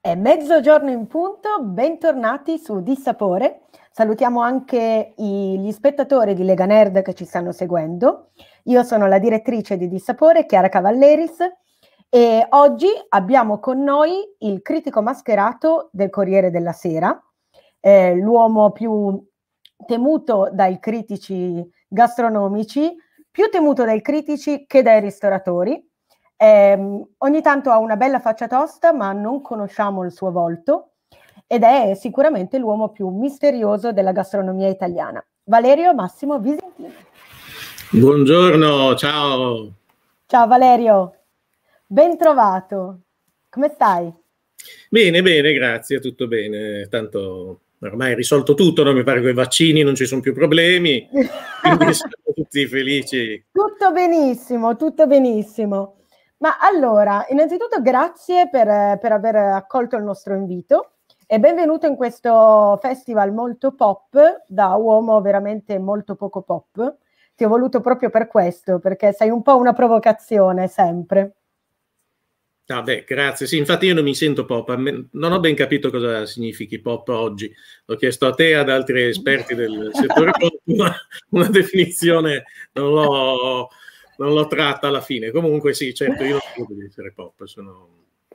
È mezzogiorno in punto, bentornati su Dissapore. Salutiamo anche i, gli spettatori di Lega Nerd che ci stanno seguendo. Io sono la direttrice di Dissapore, Chiara Cavalleris, e oggi abbiamo con noi il critico mascherato del Corriere della Sera, eh, l'uomo più temuto dai critici gastronomici, più temuto dai critici che dai ristoratori, eh, ogni tanto ha una bella faccia tosta, ma non conosciamo il suo volto ed è sicuramente l'uomo più misterioso della gastronomia italiana. Valerio Massimo Visentini. Buongiorno, ciao. Ciao Valerio, bentrovato. Come stai? Bene, bene, grazie, tutto bene. Tanto ormai è risolto tutto, no? mi pare che i vaccini non ci sono più problemi, quindi siamo tutti felici. Tutto benissimo, tutto benissimo. Ma allora, innanzitutto grazie per, per aver accolto il nostro invito e benvenuto in questo festival molto pop, da uomo veramente molto poco pop. Ti ho voluto proprio per questo, perché sei un po' una provocazione sempre. Ah beh, grazie. Sì, infatti io non mi sento pop, non ho ben capito cosa significhi pop oggi. L'ho chiesto a te e ad altri esperti del settore pop, una, una definizione non l'ho, non l'ho tratta alla fine. Comunque sì, certo, io non voglio essere pop, sono...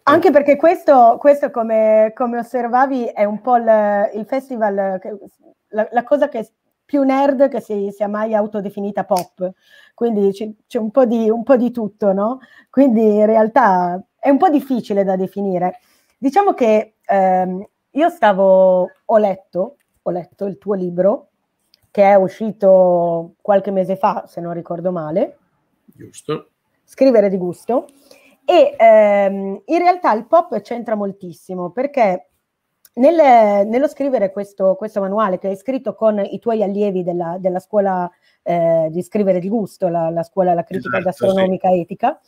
Anche perché questo, questo come, come, osservavi, è un po' il, il festival, la, la, cosa che più nerd che si sia mai autodefinita pop. Quindi c'è, un, po di, un po' di tutto, no? Quindi in realtà è un po' difficile da definire. Diciamo che ehm, io stavo, ho letto, ho letto il tuo libro, che è uscito qualche mese fa, se non ricordo male, Giusto. Scrivere di gusto. E ehm, in realtà il pop c'entra moltissimo perché nel, nello scrivere questo, questo, manuale che hai scritto con i tuoi allievi della, della scuola eh, di scrivere di gusto, la, la scuola la critica esatto, gastronomica sì. etica,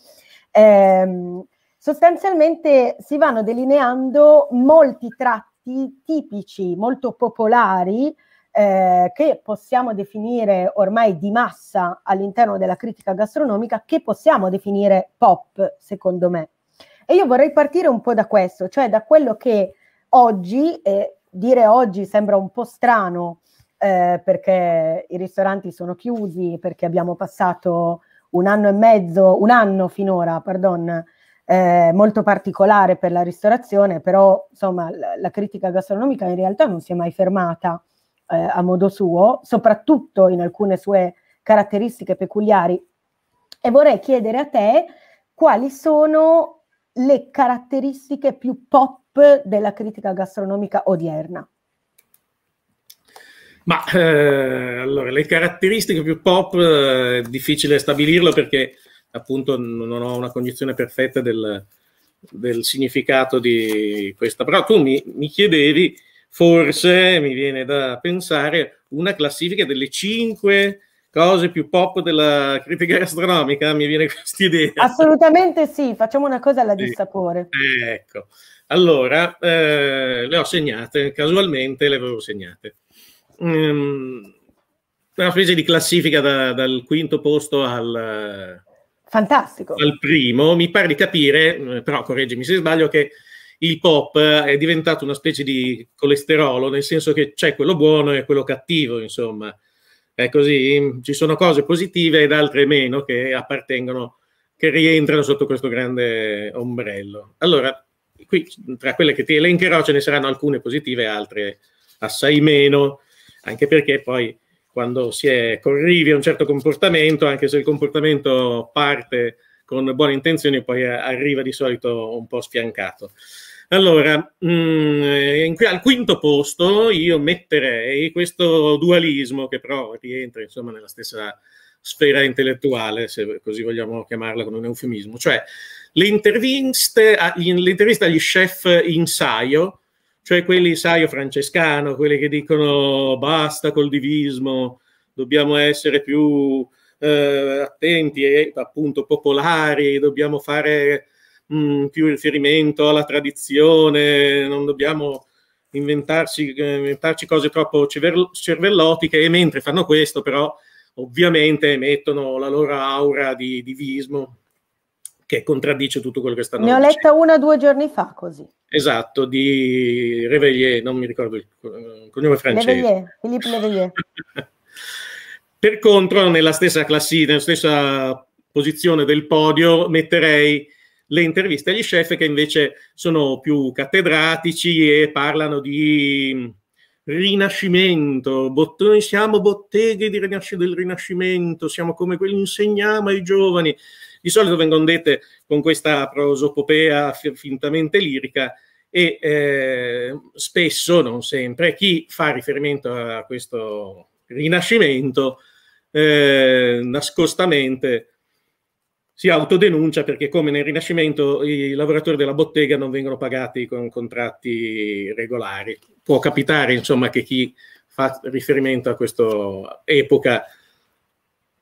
ehm, sostanzialmente si vanno delineando molti tratti tipici, molto popolari eh, che possiamo definire ormai di massa all'interno della critica gastronomica, che possiamo definire pop, secondo me. E io vorrei partire un po' da questo, cioè da quello che oggi, eh, dire oggi sembra un po' strano, eh, perché i ristoranti sono chiusi, perché abbiamo passato un anno e mezzo, un anno finora, perdon, eh, molto particolare per la ristorazione, però insomma la, la critica gastronomica in realtà non si è mai fermata eh, a modo suo, soprattutto in alcune sue caratteristiche peculiari. E vorrei chiedere a te quali sono le caratteristiche più pop della critica gastronomica odierna. Ma eh, allora, le caratteristiche più pop eh, è difficile stabilirlo perché appunto non ho una cognizione perfetta del, del significato di questa. Però tu mi, mi chiedevi forse mi viene da pensare una classifica delle cinque cose più pop della critica gastronomica, mi viene questa idea. Assolutamente sì, facciamo una cosa alla sì. dissapore. Ecco, allora eh, le ho segnate, casualmente le avevo segnate. Um, una specie di classifica da, dal quinto posto al, Fantastico. al primo, mi pare di capire, eh, però correggimi se sbaglio, che il pop è diventato una specie di colesterolo, nel senso che c'è quello buono e quello cattivo, insomma. È così, ci sono cose positive ed altre meno che appartengono, che rientrano sotto questo grande ombrello. Allora, qui tra quelle che ti elencherò ce ne saranno alcune positive e altre assai meno, anche perché poi quando si è corrivi a un certo comportamento, anche se il comportamento parte con buone intenzioni, poi arriva di solito un po' sfiancato. Allora, mm, al quinto posto io metterei questo dualismo che però rientra insomma nella stessa sfera intellettuale, se così vogliamo chiamarla con un eufemismo, cioè le interviste, le interviste agli chef in saio, cioè quelli saio francescano, quelli che dicono basta col divismo, dobbiamo essere più eh, attenti e appunto popolari, dobbiamo fare mh, mm, più riferimento alla tradizione, non dobbiamo inventarci, eh, inventarci cose troppo cervellotiche e mentre fanno questo però ovviamente emettono la loro aura di divismo che contraddice tutto quello che stanno facendo. Ne ho letta una due giorni fa così. Esatto, di Reveillé, non mi ricordo il cognome francese. Reveillé, Philippe Reveillé. per contro, nella stessa classifica, nella stessa posizione del podio, metterei le interviste agli chef che invece sono più cattedratici e parlano di mm, rinascimento, noi siamo botteghe rinasc- del rinascimento, siamo come quelli che insegniamo ai giovani. Di solito vengono dette con questa prosopopea fintamente lirica e eh, spesso, non sempre, chi fa riferimento a questo rinascimento eh, nascostamente si autodenuncia perché come nel Rinascimento i lavoratori della bottega non vengono pagati con contratti regolari. Può capitare insomma che chi fa riferimento a questa epoca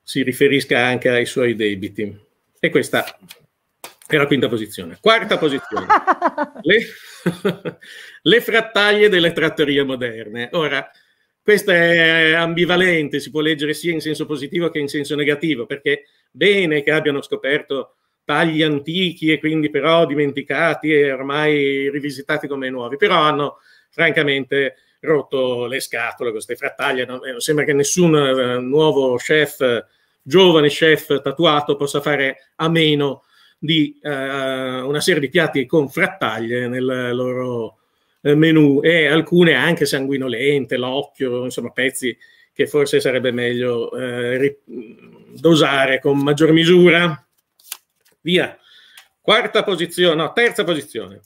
si riferisca anche ai suoi debiti. E questa è la quinta posizione. Quarta posizione. le, le frattaglie delle trattorie moderne. Ora, questa è ambivalente, si può leggere sia in senso positivo che in senso negativo, perché bene che abbiano scoperto tagli antichi e quindi però dimenticati e ormai rivisitati come nuovi, però hanno francamente rotto le scatole queste frattaglie. Non, eh, sembra che nessun eh, nuovo chef, giovane chef tatuato possa fare a meno di eh, una serie di piatti con frattaglie nel loro eh, menù e alcune anche sanguinolente, l'occhio, insomma pezzi che forse sarebbe meglio eh, ri- dosare con maggior misura. Via. Quarta posizione, no, terza posizione.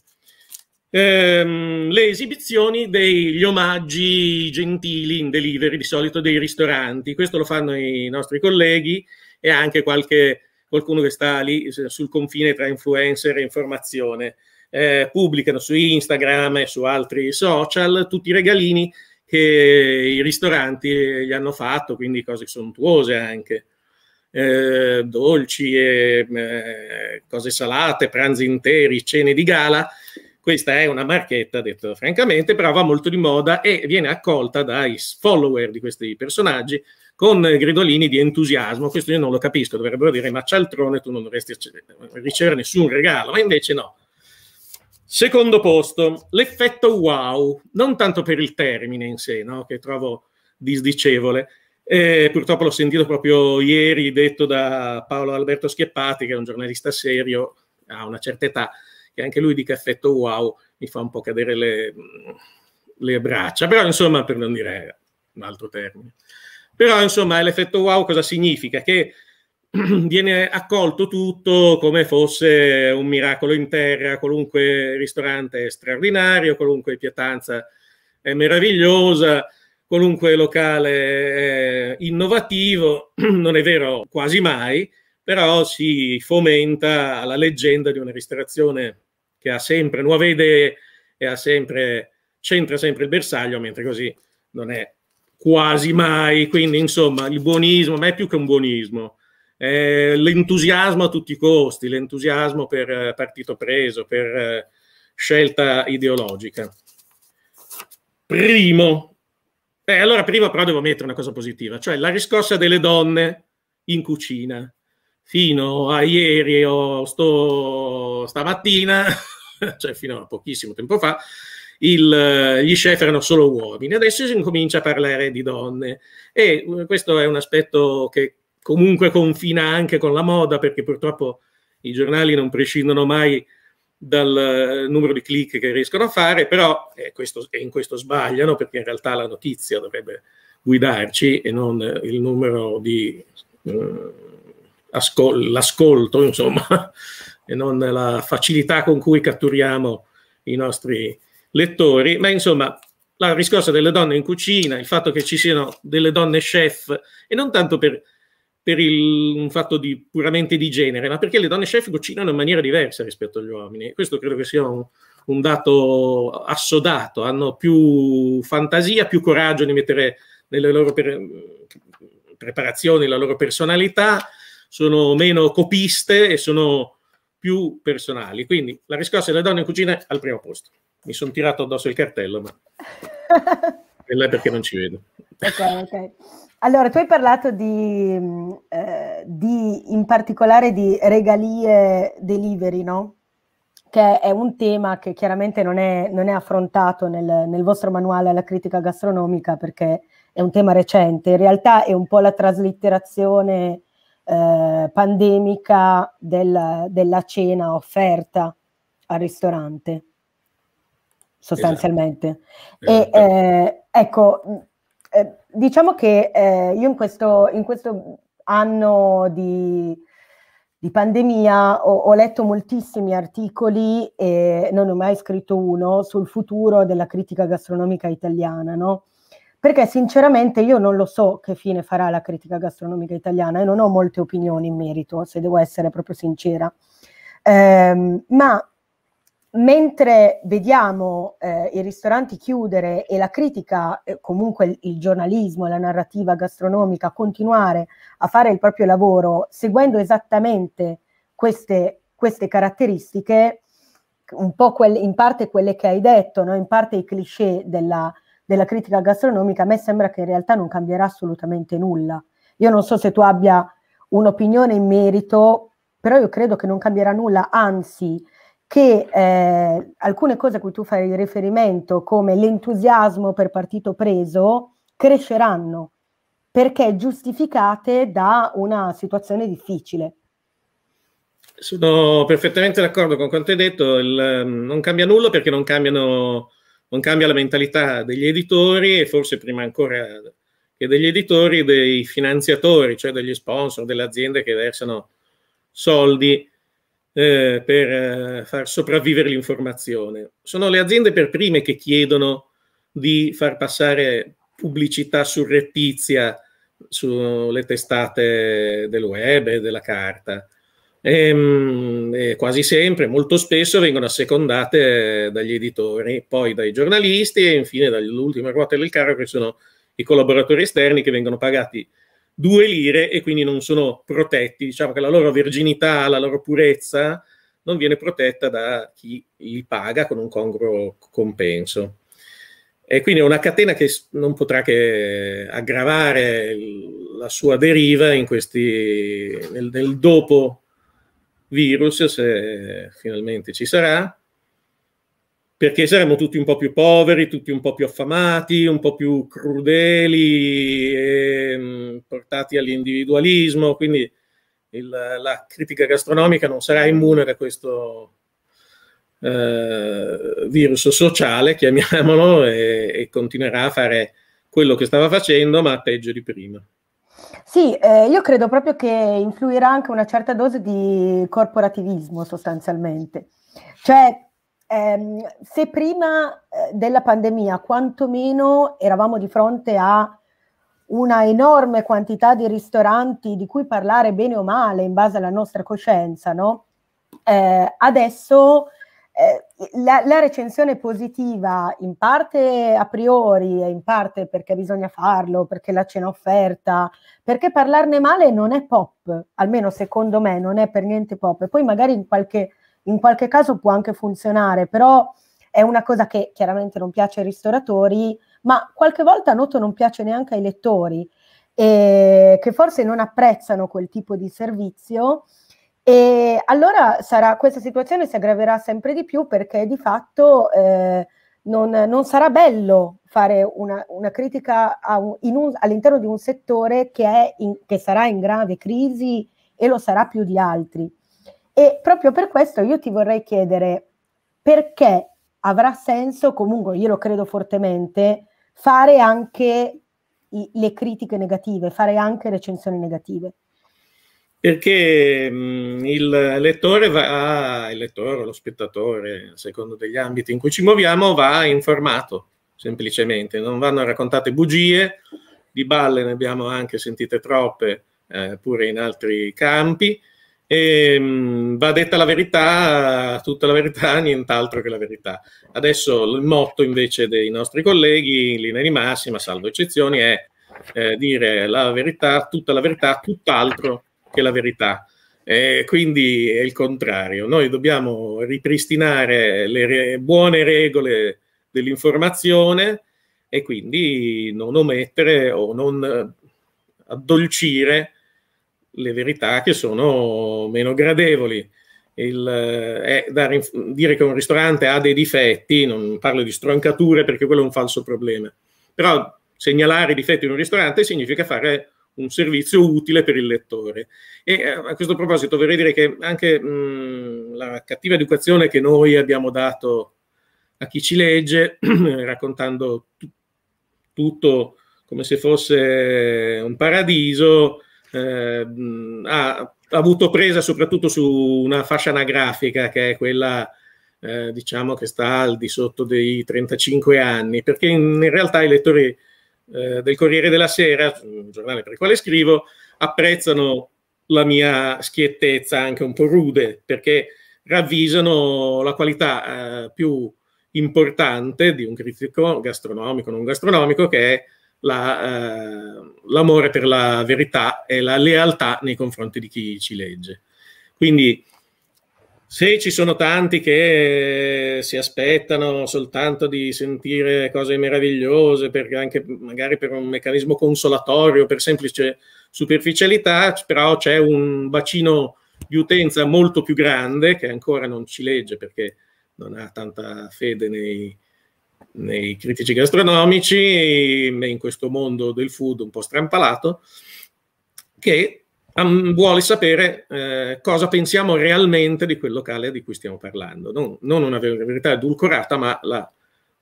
Ehm, le esibizioni degli omaggi gentili in delivery, di solito dei ristoranti. Questo lo fanno i nostri colleghi e anche qualche, qualcuno che sta lì eh, sul confine tra influencer e informazione. Eh, pubblicano su Instagram e su altri social tutti i regalini che i ristoranti gli hanno fatto, quindi cose sontuose anche. Eh, dolci e eh, cose salate, pranzi interi, cene di gala. Questa è una marchetta, detto francamente, però va molto di moda e viene accolta dai follower di questi personaggi con gridolini di entusiasmo. Questo io non lo capisco, dovrebbero dire ma cialtrone tu non dovresti ricevere nessun regalo, ma invece no. Secondo posto, l'effetto wow, non tanto per il termine in sé, no? che trovo disdicevole, e purtroppo l'ho sentito proprio ieri detto da Paolo Alberto Schiappati, che è un giornalista serio, ha una certa età, che anche lui dica effetto wow, mi fa un po' cadere le, le braccia, però insomma, per non dire un altro termine. Però insomma, l'effetto wow cosa significa? Che viene accolto tutto come fosse un miracolo in terra, qualunque ristorante è straordinario, qualunque pietanza è meravigliosa, qualunque locale eh, innovativo, non è vero quasi mai, però si fomenta la leggenda di una ristorazione che ha sempre nuove idee e ha sempre, centra sempre il bersaglio, mentre così non è quasi mai. Quindi, insomma, il buonismo, ma è più che un buonismo, è l'entusiasmo a tutti i costi, l'entusiasmo per eh, partito preso, per eh, scelta ideologica. Primo, Beh, allora prima però devo mettere una cosa positiva, cioè la riscossa delle donne in cucina. Fino a ieri o sto, stamattina, cioè fino a pochissimo tempo fa, il, gli chef erano solo uomini, adesso si incomincia a parlare di donne e eh, questo è un aspetto che comunque confina anche con la moda perché purtroppo i giornali non prescindono mai dal eh, numero di click che riescono a fare, però eh, questo, in questo sbagliano perché in realtà la notizia dovrebbe guidarci e non eh, il numero di eh, ascol- l'ascolto, insomma, e non la facilità con cui catturiamo i nostri lettori, ma insomma la riscossa delle donne in cucina, il fatto che ci siano delle donne chef e non tanto per per il, un fatto di, puramente di genere, ma perché le donne chef cucinano in maniera diversa rispetto agli uomini. Questo credo che sia un, un dato assodato, hanno più fantasia, più coraggio di mettere nelle loro pre- preparazioni la loro personalità, sono meno copiste e sono più personali. Quindi la riscossa delle donne in cucina è al primo posto. Mi sono tirato addosso il cartello, ma è là perché non ci vedo. ok, ok. Allora, tu hai parlato di, mm, eh, di, in particolare di regalie delivery, no? Che è un tema che chiaramente non è, non è affrontato nel, nel, vostro manuale alla critica gastronomica perché è un tema recente. In realtà è un po' la traslitterazione eh, pandemica del, della cena offerta al ristorante, sostanzialmente. Esatto. E esatto. Eh, ecco. Mm, eh, diciamo che eh, io in questo, in questo, anno di, di pandemia ho, ho, letto moltissimi articoli e non ho mai scritto uno sul futuro della critica gastronomica italiana, no? Perché sinceramente io non lo so che fine farà la critica gastronomica italiana e non ho molte opinioni in merito, se devo essere proprio sincera. Eh, ma mentre vediamo eh, i ristoranti chiudere e la critica, eh, comunque il, il giornalismo e la narrativa gastronomica continuare a fare il proprio lavoro seguendo esattamente queste, queste caratteristiche, un po' quelle, in parte quelle che hai detto, no? in parte i cliché della, della critica gastronomica, a me sembra che in realtà non cambierà assolutamente nulla. Io non so se tu abbia un'opinione in merito, però io credo che non cambierà nulla, anzi che eh, alcune cose a cui tu fai riferimento, come l'entusiasmo per partito preso, cresceranno perché giustificate da una situazione difficile. Sono perfettamente d'accordo con quanto hai detto, il, ehm, non cambia nulla perché non, cambiano, non cambia la mentalità degli editori e forse prima ancora che degli editori, dei finanziatori, cioè degli sponsor, delle aziende che versano soldi eh, per eh, far sopravvivere l'informazione. Sono le aziende per prime che chiedono di far passare pubblicità surrettizia sulle testate del web e della carta. E, ehm, e quasi sempre, molto spesso, vengono assecondate dagli editori, poi dai giornalisti e infine dall'ultima ruota del carro che sono i collaboratori esterni che vengono pagati due lire e quindi non sono protetti, diciamo che la loro virginità, la loro purezza non viene protetta da chi li paga con un congruo compenso. E quindi è una catena che non potrà che aggravare la sua deriva questi, nel, nel dopo virus, se finalmente ci sarà, perché saremmo tutti un po' più poveri, tutti un po' più affamati, un po' più crudeli, e, ehm, portati all'individualismo, quindi il, la critica gastronomica non sarà immune da questo eh, virus sociale, chiamiamolo, e, e continuerà a fare quello che stava facendo, ma peggio di prima. Sì, eh, io credo proprio che influirà anche una certa dose di corporativismo sostanzialmente. Cioè, ehm, se prima eh, della pandemia quantomeno eravamo di fronte a una enorme quantità di ristoranti di cui parlare bene o male in base alla nostra coscienza, no? Eh, adesso eh, la, la, recensione positiva, in parte a priori e in parte perché bisogna farlo, perché la cena offerta, perché parlarne male non è pop, almeno secondo me non è per niente pop. E poi magari in qualche in qualche caso può anche funzionare, però è una cosa che chiaramente non piace ai ristoratori, ma qualche volta noto non piace neanche ai lettori, eh, che forse non apprezzano quel tipo di servizio. E allora sarà, questa situazione si aggraverà sempre di più perché di fatto eh, non, non, sarà bello fare una, una critica un, un, all'interno di un settore che, in, che sarà in grave crisi e lo sarà più di altri. E proprio per questo io ti vorrei chiedere perché avrà senso, comunque io lo credo fortemente, fare anche i, le critiche negative, fare anche recensioni negative. Perché mh, mm, il lettore va, il lettore, lo spettatore, a secondo degli ambiti in cui ci muoviamo, va informato semplicemente, non vanno raccontate bugie, di balle ne abbiamo anche sentite troppe eh, pure in altri campi, e, ehm, mh, va detta la verità, tutta la verità, nient'altro che la verità. Adesso il motto invece dei nostri colleghi, in linea di massima, salvo eccezioni, è eh, dire la verità, tutta la verità, tutt'altro che la verità. Eh, quindi è il contrario. Noi dobbiamo ripristinare le re- buone regole dell'informazione e quindi non omettere o non addolcire le verità che sono meno gradevoli. Il, eh, dare, dire che un ristorante ha dei difetti, non parlo di stroncature perché quello è un falso problema, però segnalare i difetti in un ristorante significa fare un servizio utile per il lettore. E eh, a questo proposito vorrei dire che anche mh, la cattiva educazione che noi abbiamo dato a chi ci legge, raccontando t- tutto come se fosse un paradiso, eh, ha avuto presa soprattutto su una fascia anagrafica che è quella eh, diciamo che sta al di sotto dei 35 anni, perché in, in realtà i lettori eh, del Corriere della Sera, il giornale per il quale scrivo, apprezzano la mia schiettezza anche un po' rude, perché ravvisano la qualità eh, più importante di un critico gastronomico, non gastronomico, che è la, eh, l'amore per la verità e la lealtà nei confronti di chi ci legge. Quindi se ci sono tanti che si aspettano soltanto di sentire cose meravigliose, anche magari per un meccanismo consolatorio, per semplice superficialità, però c'è un bacino di utenza molto più grande che ancora non ci legge perché non ha tanta fede nei, nei critici gastronomici in questo mondo del food un po' strampalato che ehm, vuole sapere eh, cosa pensiamo realmente di quel locale di cui stiamo parlando, non, non una verità edulcorata, ma la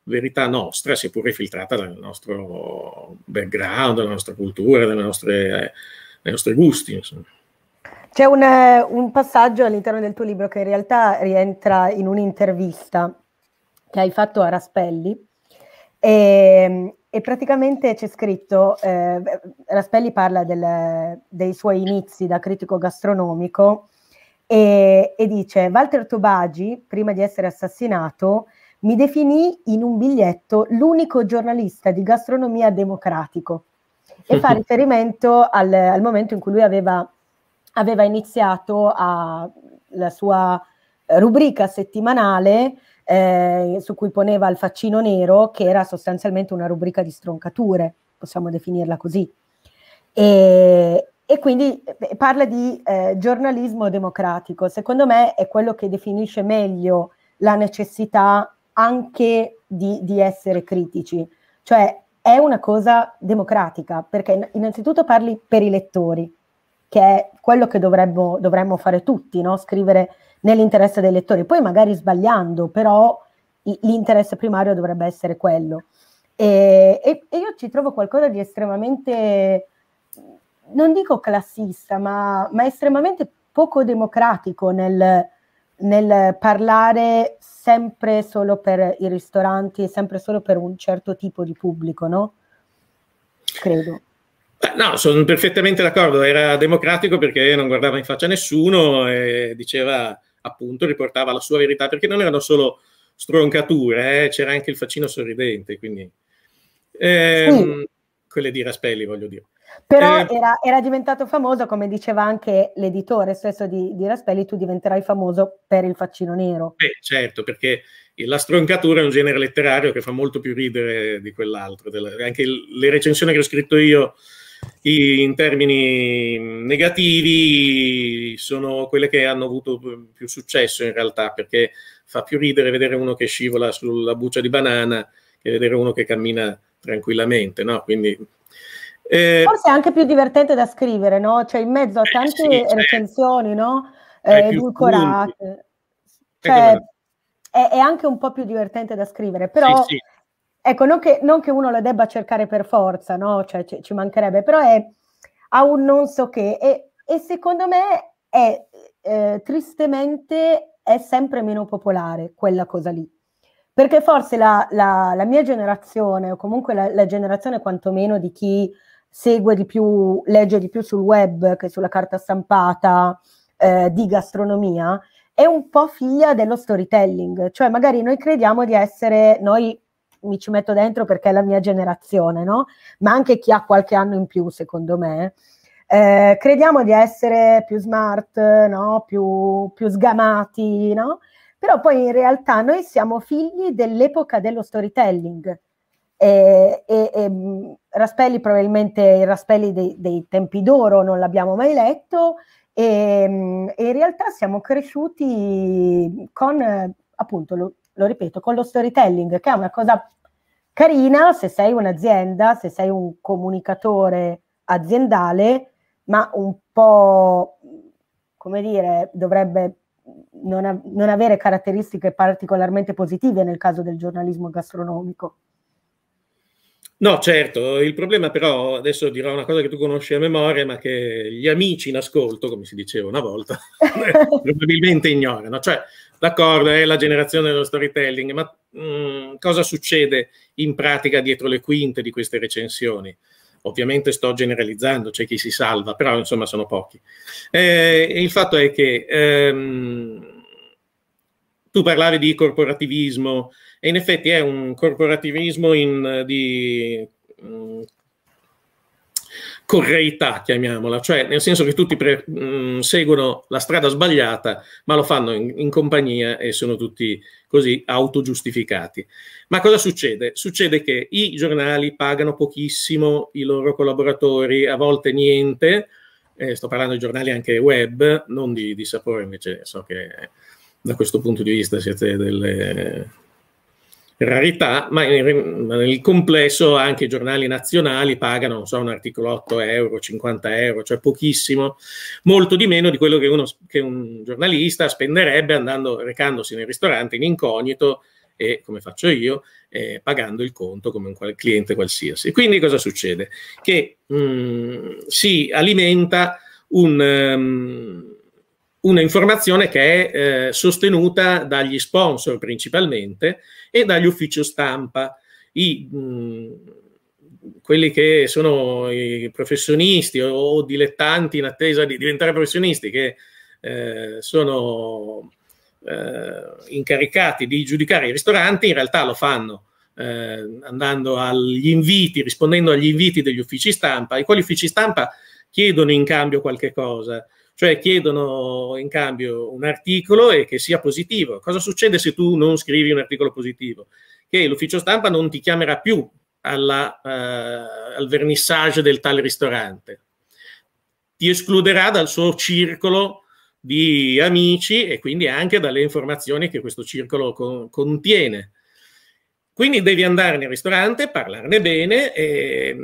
verità nostra, seppure filtrata dal nostro background, dalla nostra cultura, dalle nostre, eh, dai nostri gusti. Insomma. C'è un, eh, un passaggio all'interno del tuo libro che in realtà rientra in un'intervista che hai fatto a Raspelli. E, ehm, e praticamente c'è scritto, eh, Raspelli parla del, dei suoi inizi da critico gastronomico e, e dice, Walter Tobagi, prima di essere assassinato, mi definì in un biglietto l'unico giornalista di gastronomia democratico e fa riferimento al, al momento in cui lui aveva, aveva iniziato a, la sua rubrica settimanale eh, su cui poneva il faccino nero, che era sostanzialmente una rubrica di stroncature, possiamo definirla così. E, e quindi eh, parla di eh, giornalismo democratico. Secondo me è quello che definisce meglio la necessità anche di, di, essere critici. Cioè è una cosa democratica, perché innanzitutto parli per i lettori, che è quello che dovremmo, dovremmo fare tutti, no? scrivere nell'interesse dei lettori, poi magari sbagliando, però l'interesse primario dovrebbe essere quello. E, e, e io ci trovo qualcosa di estremamente, non dico classista, ma, ma estremamente poco democratico nel, nel parlare sempre solo per i ristoranti, e sempre solo per un certo tipo di pubblico, no? Credo. No, sono perfettamente d'accordo, era democratico perché non guardava in faccia nessuno e diceva appunto riportava la sua verità, perché non erano solo stroncature, eh, c'era anche il faccino sorridente, quindi ehm, sì. quelle di Raspelli, voglio dire. Però eh, era, era, diventato famoso, come diceva anche l'editore stesso di, di, Raspelli, tu diventerai famoso per il faccino nero. Beh, certo, perché la stroncatura è un genere letterario che fa molto più ridere di quell'altro. Della, anche il, le recensioni che ho scritto io in termini negativi sono quelle che hanno avuto più successo in realtà perché fa più ridere vedere uno che scivola sulla buccia di banana che vedere uno che cammina tranquillamente no? Quindi, eh, forse è anche più divertente da scrivere no? cioè in mezzo a eh, tante eh, sì, recensioni no? eh, edulcorate ecco, cioè, è, è, anche un po' più divertente da scrivere però sì, sì Ecco, non che, non che, uno la debba cercare per forza, no? Cioè, ci, ci mancherebbe, però è a un non so che e, e secondo me è eh, tristemente è sempre meno popolare quella cosa lì. Perché forse la, la, la mia generazione, o comunque la, la, generazione quantomeno di chi segue di più, legge di più sul web che sulla carta stampata eh, di gastronomia, è un po' figlia dello storytelling. Cioè magari noi crediamo di essere, noi mi ci metto dentro perché è la mia generazione, no? ma anche chi ha qualche anno in più, secondo me. Eh, crediamo di essere più smart, no? più, più, sgamati, no? però poi in realtà noi siamo figli dell'epoca dello storytelling. E, e, e mm, Raspelli probabilmente i Raspelli dei, dei tempi d'oro non l'abbiamo mai letto e, mm, e in realtà siamo cresciuti con appunto lo, lo ripeto, con lo storytelling, che è una cosa carina se sei un'azienda, se sei un comunicatore aziendale, ma un po', come dire, dovrebbe non, non avere caratteristiche particolarmente positive nel caso del giornalismo gastronomico. No, certo, il problema però, adesso dirò una cosa che tu conosci a memoria, ma che gli amici in ascolto, come si diceva una volta, probabilmente ignorano. Cioè, d'accordo, è la generazione dello storytelling, ma mh, mm, cosa succede in pratica dietro le quinte di queste recensioni? Ovviamente sto generalizzando, c'è chi si salva, però insomma sono pochi. Eh, il fatto è che... Ehm, tu parlavi di corporativismo e in effetti è un corporativismo in, di mh, mm, correità, chiamiamola, cioè nel senso che tutti pre, mh, mm, seguono la strada sbagliata, ma lo fanno in, in compagnia e sono tutti così autogiustificati. Ma cosa succede? Succede che i giornali pagano pochissimo i loro collaboratori, a volte niente, eh, sto parlando di giornali anche web, non di, di sapore, invece so che da questo punto di vista siete delle rarità, ma nel complesso anche i giornali nazionali pagano, non so, un articolo 8 euro, 50 euro, cioè pochissimo, molto di meno di quello che, uno, che un giornalista spenderebbe andando, recandosi nel ristorante in incognito e, come faccio io, eh, pagando il conto come un qual cliente qualsiasi. Quindi cosa succede? Che mh, mm, si alimenta un... Um, una informazione che è eh, sostenuta dagli sponsor principalmente e dagli uffici stampa. I, mh, quelli che sono i professionisti o, o, dilettanti in attesa di diventare professionisti, che eh, sono eh, incaricati di giudicare i ristoranti, in realtà lo fanno eh, andando agli inviti, rispondendo agli inviti degli uffici stampa, i quali uffici stampa chiedono in cambio qualche cosa cioè chiedono in cambio un articolo e che sia positivo. Cosa succede se tu non scrivi un articolo positivo? Che l'ufficio stampa non ti chiamerà più alla, eh, al vernissage del tale ristorante, ti escluderà dal suo circolo di amici e quindi anche dalle informazioni che questo circolo co- contiene. Quindi devi andare nel ristorante, parlarne bene, e,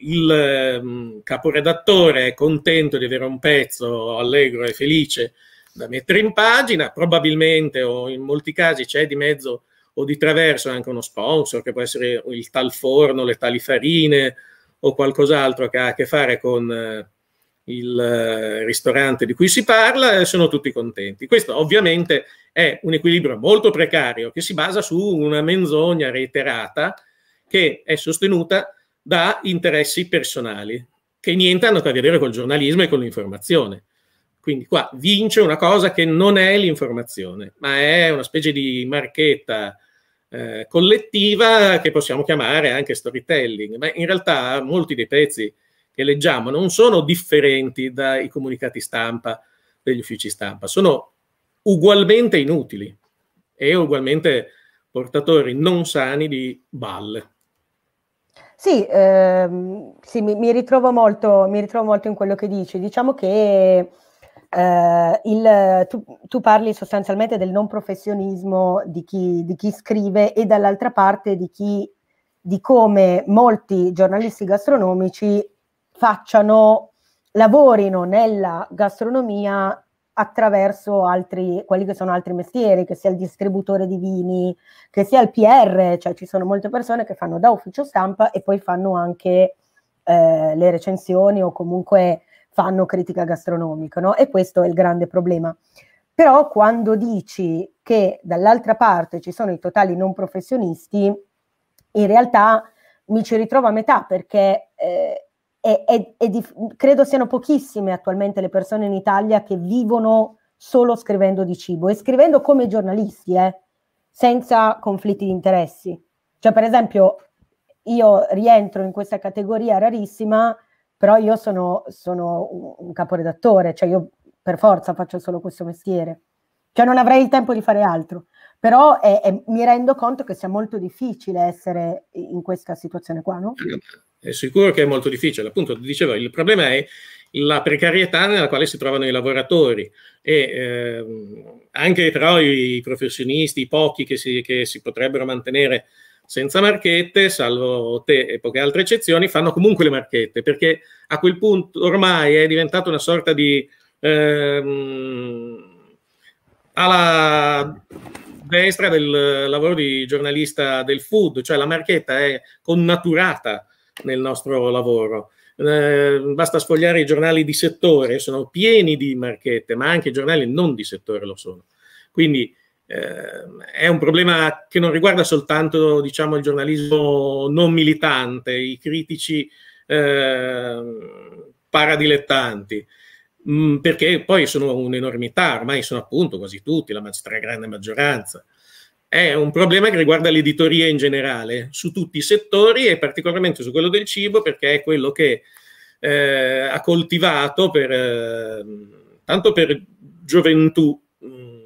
il mm, caporedattore è contento di avere un pezzo allegro e felice da mettere in pagina, probabilmente o in molti casi c'è di mezzo o di traverso anche uno sponsor che può essere il tal forno, le tali farine o qualcos'altro che ha a che fare con eh, il eh, ristorante di cui si parla e sono tutti contenti. Questo ovviamente è un equilibrio molto precario che si basa su una menzogna reiterata che è sostenuta da interessi personali che niente hanno a che vedere col giornalismo e con l'informazione. Quindi qua vince una cosa che non è l'informazione, ma è una specie di marchetta eh, collettiva che possiamo chiamare anche storytelling, ma in realtà molti dei pezzi che leggiamo non sono differenti dai comunicati stampa degli uffici stampa, sono ugualmente inutili e ugualmente portatori non sani di balle. Sì, ehm, sì mi, mi, ritrovo molto, mi, ritrovo molto, in quello che dici. Diciamo che eh, il, tu, tu, parli sostanzialmente del non professionismo di chi, di chi scrive e dall'altra parte di, chi, di come molti giornalisti gastronomici facciano, lavorino nella gastronomia attraverso altri, quelli che sono altri mestieri, che sia il distributore di vini, che sia il PR, cioè ci sono molte persone che fanno da ufficio stampa e poi fanno anche eh, le recensioni o comunque fanno critica gastronomica, no? E questo è il grande problema. Però quando dici che dall'altra parte ci sono i totali non professionisti, in realtà mi ci ritrovo a metà perché eh, è, è, è di, credo siano pochissime attualmente le persone in Italia che vivono solo scrivendo di cibo e scrivendo come giornalisti, eh, senza conflitti di interessi. Cioè, per esempio, io rientro in questa categoria rarissima, però io sono, sono un caporedattore, cioè io per forza faccio solo questo mestiere. Cioè non avrei il tempo di fare altro, però è, eh, è, eh, mi rendo conto che sia molto difficile essere in questa situazione qua, no? È sicuro che è molto difficile, appunto dicevo, il problema è la precarietà nella quale si trovano i lavoratori e eh, anche però i professionisti, i pochi che si, che si potrebbero mantenere senza marchette, salvo te e poche altre eccezioni, fanno comunque le marchette, perché a quel punto ormai è diventata una sorta di... Ehm, alla destra del lavoro di giornalista del food, cioè la marchetta è connaturata nel nostro lavoro. Eh, basta sfogliare i giornali di settore, sono pieni di marchette, ma anche i giornali non di settore lo sono. Quindi eh, è un problema che non riguarda soltanto diciamo, il giornalismo non militante, i critici eh, paradilettanti. Mm, perché poi sono un'enormità, ormai sono appunto quasi tutti, la stragrande maggioranza. È un problema che riguarda l'editoria in generale, su tutti i settori e particolarmente su quello del cibo, perché è quello che eh, ha coltivato per, eh, tanto per gioventù, mh, mm,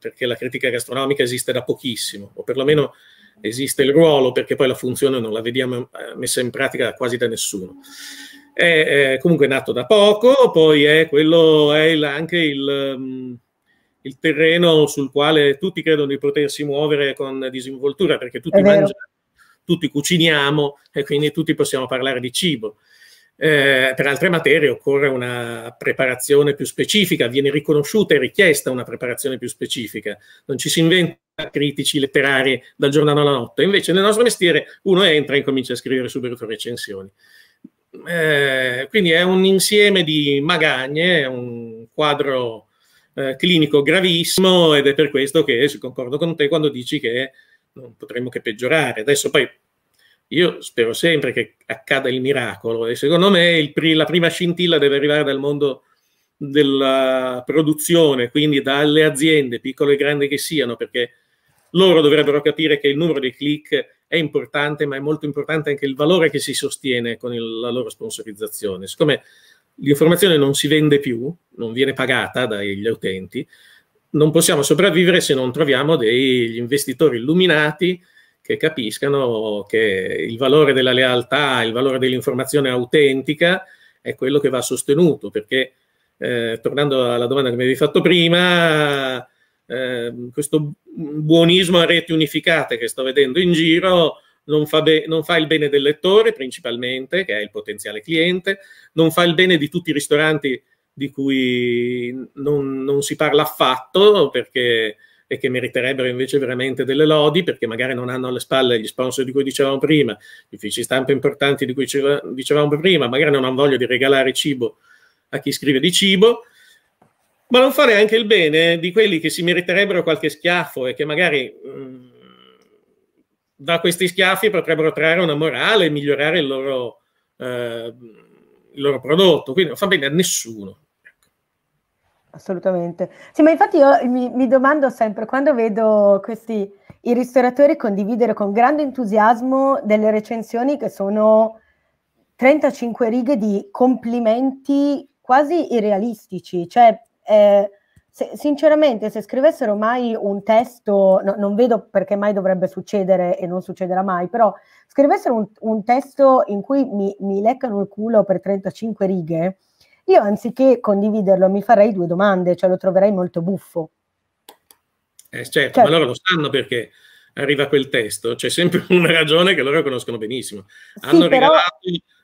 perché la critica gastronomica esiste da pochissimo, o perlomeno esiste il ruolo, perché poi la funzione non la vediamo eh, messa in pratica quasi da nessuno. È, comunque nato da poco, poi è quello è il, anche il, mm, il, terreno sul quale tutti credono di potersi muovere con disinvoltura, perché tutti mangiamo, tutti cuciniamo e quindi tutti possiamo parlare di cibo. Eh, per altre materie occorre una preparazione più specifica, viene riconosciuta e richiesta una preparazione più specifica, non ci si inventa critici letterari dal giorno alla notte, invece nel nostro mestiere uno entra e comincia a scrivere subito recensioni. Eh, quindi è un insieme di magagne, è un quadro eh, clinico gravissimo ed è per questo che concordo con te quando dici che non potremmo che peggiorare. Adesso poi io spero sempre che accada il miracolo e secondo me il, la prima scintilla deve arrivare dal mondo della produzione, quindi dalle aziende, piccole e grandi che siano, perché loro dovrebbero capire che il numero dei click è importante, ma è molto importante anche il valore che si sostiene con il, la loro sponsorizzazione. Siccome l'informazione non si vende più, non viene pagata dagli utenti, non possiamo sopravvivere se non troviamo degli investitori illuminati che capiscano che il valore della lealtà, il valore dell'informazione autentica è quello che va sostenuto, perché eh, tornando alla domanda che mi avevi fatto prima, eh, questo buonismo a reti unificate che sto vedendo in giro non fa, non fa, il bene del lettore principalmente, che è il potenziale cliente, non fa il bene di tutti i ristoranti di cui non, non si parla affatto perché, e che meriterebbero invece veramente delle lodi perché magari non hanno alle spalle gli sponsor di cui dicevamo prima, gli uffici stampa importanti di cui dicevamo prima, magari non hanno voglia di regalare cibo a chi scrive di cibo ma non fare anche il bene di quelli che si meriterebbero qualche schiaffo e che magari mh, mm, da questi schiaffi potrebbero trarre una morale e migliorare il loro, eh, il loro prodotto. Quindi non fa bene a nessuno. Ecco. Assolutamente. Sì, ma infatti io mi, mi domando sempre quando vedo questi i ristoratori condividere con grande entusiasmo delle recensioni che sono 35 righe di complimenti quasi irrealistici, cioè eh, se, sinceramente, se scrivessero mai un testo, no, non vedo perché mai dovrebbe succedere e non succederà mai, però scrivessero un, un testo in cui mi, mi, leccano il culo per 35 righe, io anziché condividerlo mi farei due domande, cioè lo troverei molto buffo. Eh, certo, cioè, ma loro lo sanno perché arriva quel testo, c'è sempre una ragione che loro conoscono benissimo. Hanno sì, regalato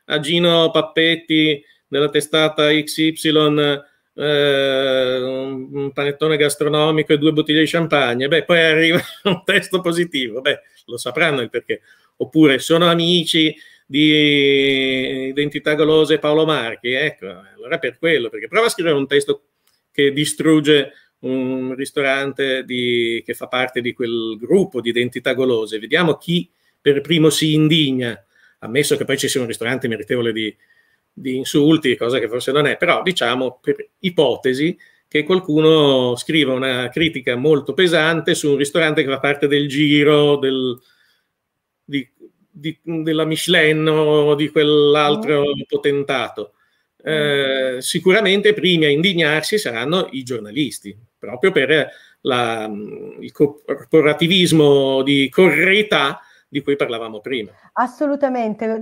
però... a Gino Pappetti nella testata XY eh, un panettone gastronomico e due bottiglie di champagne, beh, poi arriva un testo positivo, beh, lo sapranno il perché. Oppure sono amici di Identità Golose Paolo Marchi, ecco, allora per quello, perché prova a scrivere un testo che distrugge un ristorante di, che fa parte di quel gruppo di Identità Golose, vediamo chi per primo si indigna, ammesso che poi ci sia un ristorante meritevole di, di insulti, cosa che forse non è, però diciamo per ipotesi che qualcuno scriva una critica molto pesante su un ristorante che fa parte del giro, del, di, di, della Michelin o di quell'altro mm. potentato. Mm. Eh, sicuramente i primi a indignarsi saranno i giornalisti, proprio per la, il corporativismo di correità di cui parlavamo prima. Assolutamente,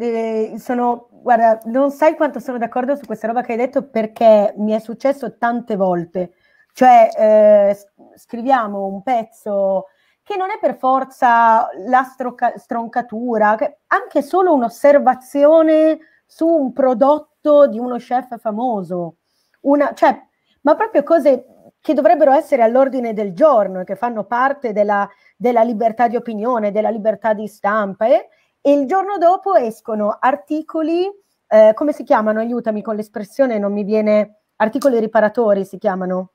eh, sono, guarda, non sai quanto sono d'accordo su questa roba che hai detto perché mi è successo tante volte, cioè eh, scriviamo un pezzo che non è per forza la stroca- stroncatura, anche solo un'osservazione su un prodotto di uno chef famoso, una, cioè, ma proprio cose che dovrebbero essere all'ordine del giorno e che fanno parte della, della libertà di opinione, della libertà di stampa, eh? e il giorno dopo escono articoli, eh, come si chiamano? Aiutami con l'espressione, non mi viene, articoli riparatori si chiamano.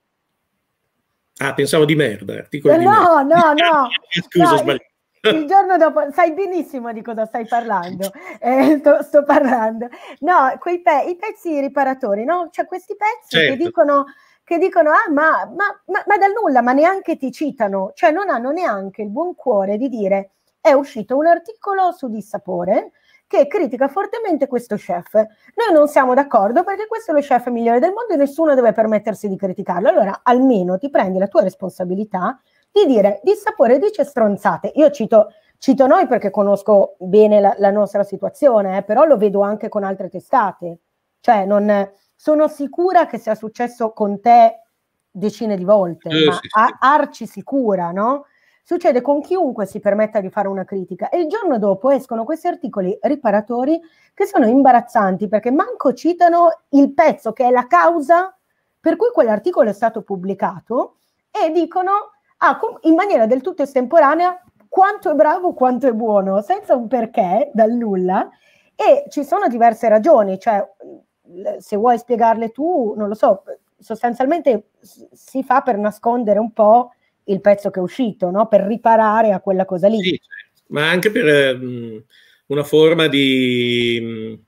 Ah, pensavo di merda, articoli eh, di no, merda. No, no, Scusa, no. sbagliato il giorno dopo sai benissimo di cosa stai parlando, eh, sto, sto, parlando. No, pe- i pezzi riparatori, no? Cioè questi pezzi certo. che dicono che dicono, ah, ma, ma, ma, ma dal nulla, ma neanche ti citano, cioè non hanno neanche il buon cuore di dire, è uscito un articolo su Dissapore che critica fortemente questo chef. Noi non siamo d'accordo perché questo è lo chef migliore del mondo e nessuno deve permettersi di criticarlo. Allora, almeno ti prendi la tua responsabilità di dire Dissapore dice stronzate. Io cito cito noi perché conosco bene la, la nostra situazione, eh, però lo vedo anche con altre testate. Cioè, non, sono sicura che sia successo con te decine di volte, eh, ma sì, a- arci sicura, no? Succede con chiunque si permetta di fare una critica e il giorno dopo escono questi articoli riparatori che sono imbarazzanti perché manco citano il pezzo che è la causa per cui quell'articolo è stato pubblicato e dicono ah, in maniera del tutto estemporanea quanto è bravo, quanto è buono, senza un perché, dal nulla. E ci sono diverse ragioni, cioè se vuoi spiegarle tu, non lo so, sostanzialmente si fa per nascondere un po' il pezzo che è uscito, no? per riparare a quella cosa lì. Sì, ma anche per um, una forma di...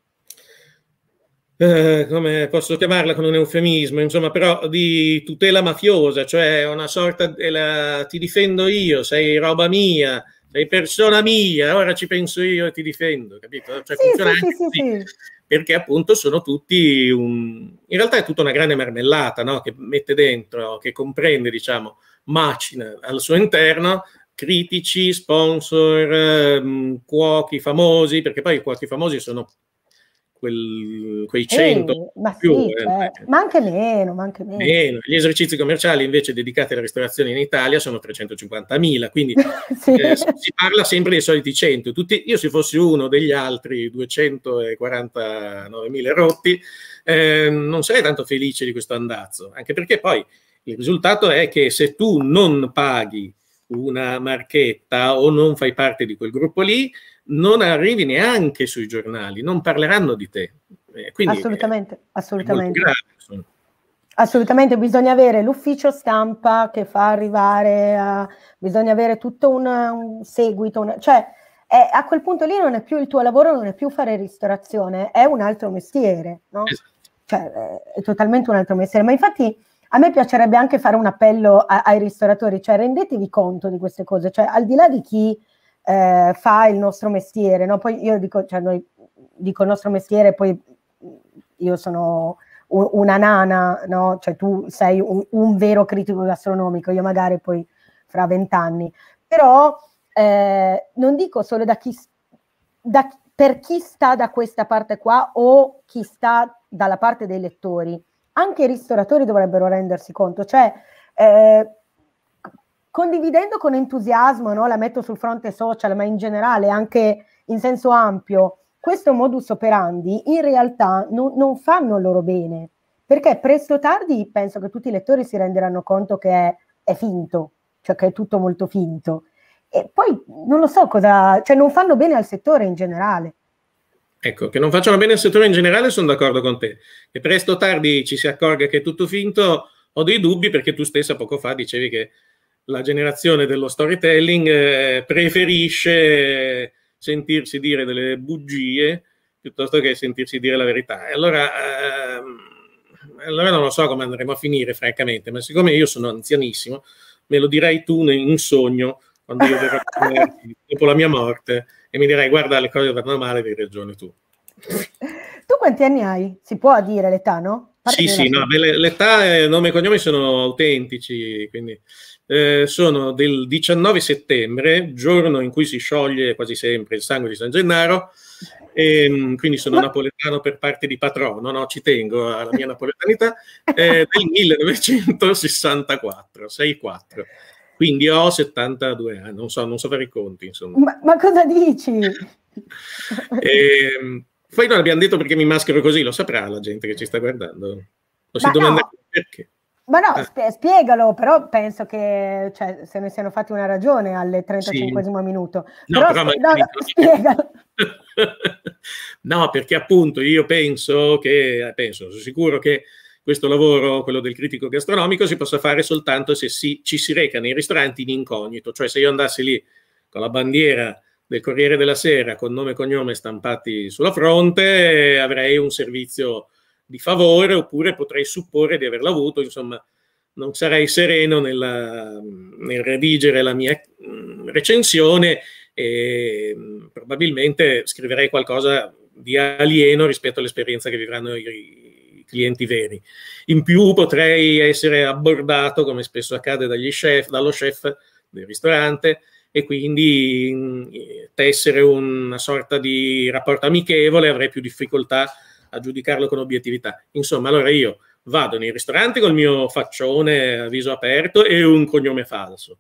Um, uh, come posso chiamarla con un eufemismo, insomma, però di tutela mafiosa, cioè una sorta di... ti difendo io, sei roba mia, sei persona mia, ora ci penso io e ti difendo, capito? Cioè, sì, funziona sì, anche sì, sì, sì perché appunto sono tutti un... in realtà è tutta una grande marmellata no? che mette dentro, che comprende diciamo macina al suo interno, critici, sponsor, ehm, cuochi famosi, perché poi i cuochi famosi sono quel, quei 100 Ehi, ma, più, sì, eh, cioè, eh, ma, anche meno, ma anche meno. meno. Gli esercizi commerciali invece dedicati alla ristorazione in Italia sono 350.000, quindi eh, sì. eh, si parla sempre dei soliti 100. Tutti, io se fossi uno degli altri 249.000 rotti, ehm, non sarei tanto felice di questo andazzo, anche perché poi il risultato è che se tu non paghi una marchetta o non fai parte di quel gruppo lì, non arrivi neanche sui giornali, non parleranno di te. Eh, quindi assolutamente, è, assolutamente. È assolutamente, bisogna avere l'ufficio stampa che fa arrivare, a, bisogna avere tutto un, un seguito, una, cioè è, a quel punto lì non è più il tuo lavoro, non è più fare ristorazione, è un altro mestiere, no? Esatto. Cioè, è totalmente un altro mestiere, ma infatti... A me piacerebbe anche fare un appello a, ai ristoratori, cioè rendetevi conto di queste cose, cioè al di là di chi eh, fa il nostro mestiere, no? Poi io dico, cioè noi, dico il nostro mestiere, poi io sono una nana, no? Cioè tu sei un, un vero critico gastronomico, io magari poi fra vent'anni. Però eh, non dico solo da chi, da, per chi sta da questa parte qua o chi sta dalla parte dei lettori, anche i ristoratori dovrebbero rendersi conto, cioè eh, condividendo con entusiasmo, no? la metto sul fronte social, ma in generale anche in senso ampio, questo modus operandi in realtà non, non fanno loro bene, perché presto o tardi penso che tutti i lettori si renderanno conto che è, è finto, cioè che è tutto molto finto. E poi non lo so cosa, cioè non fanno bene al settore in generale. Ecco, che non facciano bene al settore in generale sono d'accordo con te. Che presto o tardi ci si accorga che è tutto finto, ho dei dubbi perché tu stessa poco fa dicevi che la generazione dello storytelling eh, preferisce sentirsi dire delle bugie piuttosto che sentirsi dire la verità. E allora, ehm, allora non lo so come andremo a finire, francamente, ma siccome io sono anzianissimo, me lo dirai tu in un sogno quando io verrò dopo la mia morte e mi dirai guarda le cose vanno male, hai ragione tu. Tu quanti anni hai? Si può dire l'età, no? Parte sì, sì, no, l'età, nome e cognome sono autentici, quindi eh, sono del 19 settembre, giorno in cui si scioglie quasi sempre il sangue di San Gennaro, e, ehm, quindi sono napoletano per parte di patrono, no? ci tengo alla mia napoletanità, eh, del 1964, 64. Quindi ho 72 anni, non so, non so fare i conti, insomma. Ma, ma cosa dici? e, ehm, poi non abbiamo detto perché mi maschero così, lo saprà la gente che ci sta guardando. Lo si domanda no. perché. Ma no, eh. spiegalo, però penso che cioè, se ne siano fatti una ragione al 35 sì. minuto. No, però, però no, spiegalo. no, perché appunto io penso che, eh, penso, sono sicuro che questo lavoro, quello del critico gastronomico, si possa fare soltanto se si, ci si reca nei ristoranti in incognito, cioè se io andassi lì con la bandiera del Corriere della Sera con nome e cognome stampati sulla fronte, eh, avrei un servizio di favore oppure potrei supporre di averlo avuto, insomma non sarei sereno nella, nel redigere la mia mm, recensione e mm, probabilmente scriverei qualcosa di alieno rispetto all'esperienza che vivranno i, i clienti veri. In più potrei essere abbordato, come spesso accade dagli chef, dallo chef del ristorante, e quindi mm, tessere una sorta di rapporto amichevole, avrei più difficoltà a giudicarlo con obiettività. Insomma, allora io vado nei ristoranti col mio faccione a viso aperto e un cognome falso.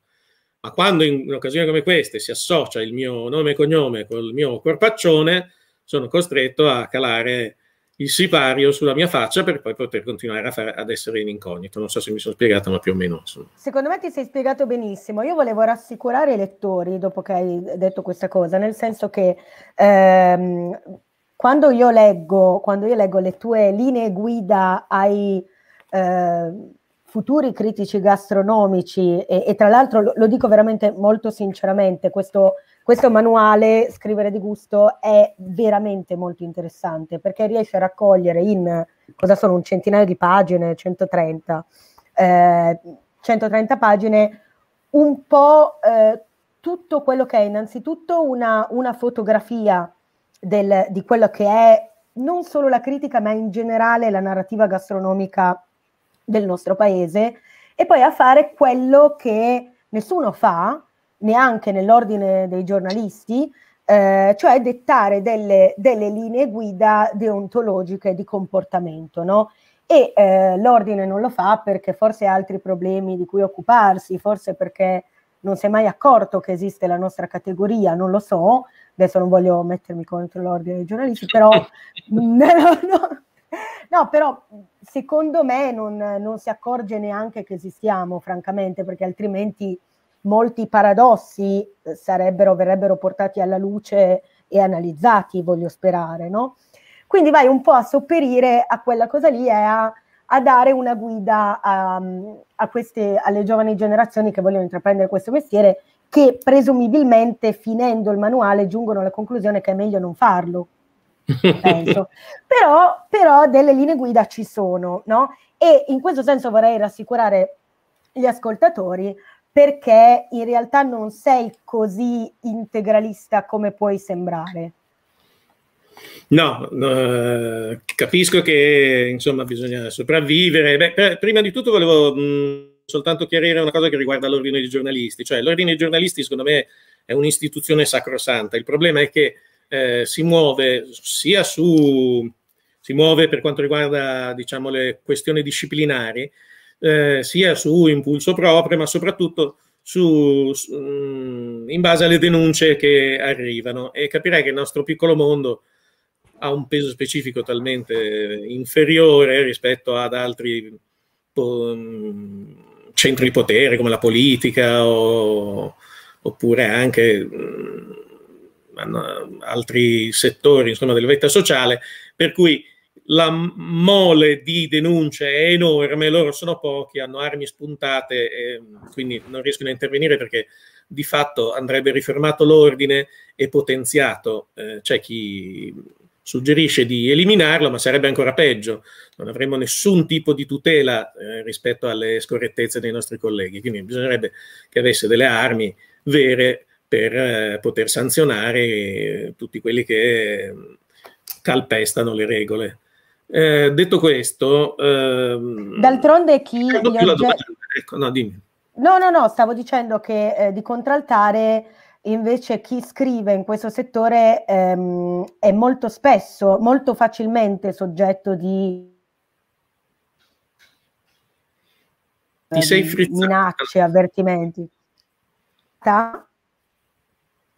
Ma quando in occasioni come queste si associa il mio nome e cognome col mio corpaccione, sono costretto a calare il sipario sulla mia faccia per poi poter continuare fare, ad essere in incognito. Non so se mi sono spiegato, ma più o meno. Insomma. Secondo me ti sei spiegato benissimo. Io volevo rassicurare i lettori dopo che hai detto questa cosa, nel senso che ehm, quando io leggo, quando io leggo le tue linee guida ai eh, futuri critici gastronomici, e, e tra l'altro lo, lo, dico veramente molto sinceramente, questo, questo manuale Scrivere di gusto è veramente molto interessante perché riesce a raccogliere in, cosa sono, un centinaio di pagine, 130, eh, 130 pagine, un po' eh, tutto quello che è innanzitutto una, una fotografia del, di quello che è non solo la critica, ma in generale la narrativa gastronomica del nostro paese, e poi a fare quello che nessuno fa, neanche nell'ordine dei giornalisti, eh, cioè dettare delle, delle, linee guida deontologiche di comportamento, no? E eh, l'ordine non lo fa perché forse ha altri problemi di cui occuparsi, forse perché non si è mai accorto che esiste la nostra categoria, non lo so, adesso non voglio mettermi contro l'ordine dei giornalisti, però, mm, no, no, no, però secondo me non, non, si accorge neanche che esistiamo, francamente, perché altrimenti molti paradossi eh, sarebbero, verrebbero portati alla luce e analizzati, voglio sperare, no? Quindi vai un po' a sopperire a quella cosa lì e a a dare una guida a, a queste, alle giovani generazioni che vogliono intraprendere questo mestiere, che presumibilmente finendo il manuale giungono alla conclusione che è meglio non farlo. penso. Però, però delle linee guida ci sono, no? E in questo senso vorrei rassicurare gli ascoltatori perché in realtà non sei così integralista come puoi sembrare. No, no, eh, capisco che insomma bisogna sopravvivere. Beh, per, prima di tutto volevo mh, soltanto chiarire una cosa che riguarda l'ordine dei giornalisti, cioè l'ordine dei giornalisti secondo me è un'istituzione sacrosanta, il problema è che eh, si muove sia su, si muove per quanto riguarda diciamo le questioni disciplinari, eh, sia su impulso proprio, ma soprattutto su, su, in base alle denunce che arrivano e capirei che il nostro piccolo mondo ha un peso specifico talmente inferiore rispetto ad altri centri di potere come la politica o, oppure anche mh, mm, altri settori insomma, della vetta sociale, per cui la mole di denunce è enorme, loro sono pochi, hanno armi spuntate e mm, quindi non riescono a intervenire perché di fatto andrebbe rifermato l'ordine e potenziato. Eh, c'è chi suggerisce di eliminarlo, ma sarebbe ancora peggio. Non avremmo nessun tipo di tutela eh, rispetto alle scorrettezze dei nostri colleghi. Quindi bisognerebbe che avesse delle armi vere per eh, poter sanzionare eh, tutti quelli che mm, calpestano le regole. Eh, detto questo... Ehm, D'altronde chi... Io... oggetti... ecco, no, dimmi. no, no, no, stavo dicendo che eh, di contraltare invece chi scrive in questo settore ehm, è molto spesso, molto facilmente soggetto di Ti sei frizzata. minacce, avvertimenti.